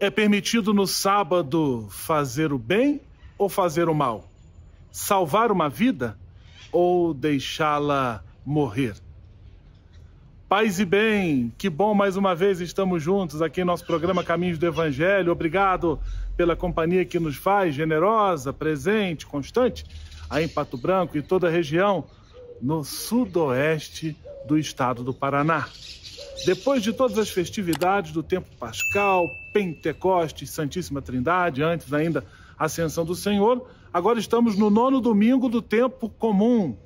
É permitido no sábado fazer o bem ou fazer o mal? Salvar uma vida ou deixá-la morrer? Paz e bem, que bom mais uma vez estamos juntos aqui em nosso programa Caminhos do Evangelho. Obrigado pela companhia que nos faz, generosa, presente, constante, aí em Pato Branco e toda a região no sudoeste do estado do Paraná. Depois de todas as festividades do tempo pascal, Pentecostes, Santíssima Trindade, antes ainda Ascensão do Senhor, agora estamos no nono domingo do tempo comum.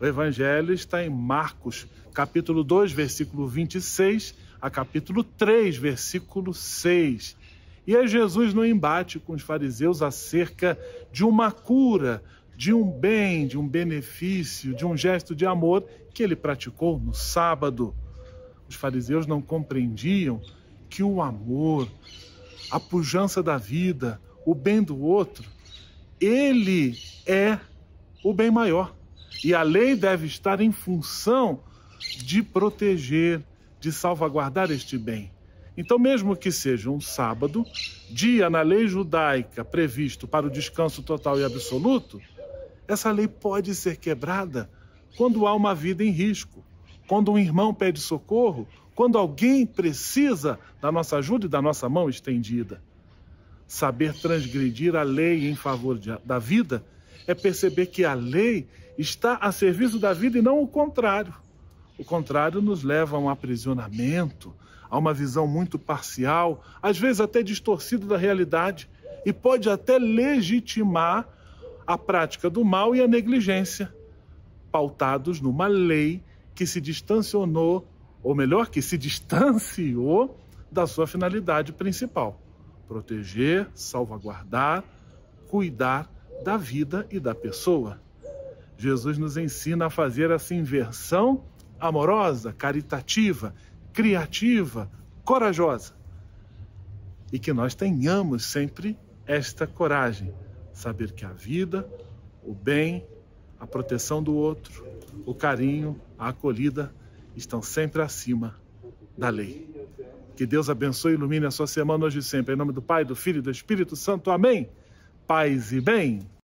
O Evangelho está em Marcos, capítulo 2, versículo 26 a capítulo 3, versículo 6. E é Jesus no embate com os fariseus acerca de uma cura, de um bem, de um benefício, de um gesto de amor que ele praticou no sábado. Os fariseus não compreendiam que o amor, a pujança da vida, o bem do outro, ele é o bem maior. E a lei deve estar em função de proteger, de salvaguardar este bem. Então, mesmo que seja um sábado, dia na lei judaica previsto para o descanso total e absoluto, essa lei pode ser quebrada quando há uma vida em risco quando um irmão pede socorro, quando alguém precisa da nossa ajuda e da nossa mão estendida. Saber transgredir a lei em favor de, da vida é perceber que a lei está a serviço da vida e não o contrário. O contrário nos leva a um aprisionamento, a uma visão muito parcial, às vezes até distorcida da realidade, e pode até legitimar a prática do mal e a negligência, pautados numa lei que se distanciou, ou melhor, que se distanciou da sua finalidade principal: proteger, salvaguardar, cuidar da vida e da pessoa. Jesus nos ensina a fazer essa inversão amorosa, caritativa, criativa, corajosa. E que nós tenhamos sempre esta coragem, saber que a vida, o bem, a proteção do outro, o carinho, a acolhida estão sempre acima da lei. Que Deus abençoe e ilumine a sua semana hoje e sempre. Em nome do Pai, do Filho e do Espírito Santo. Amém. Paz e bem.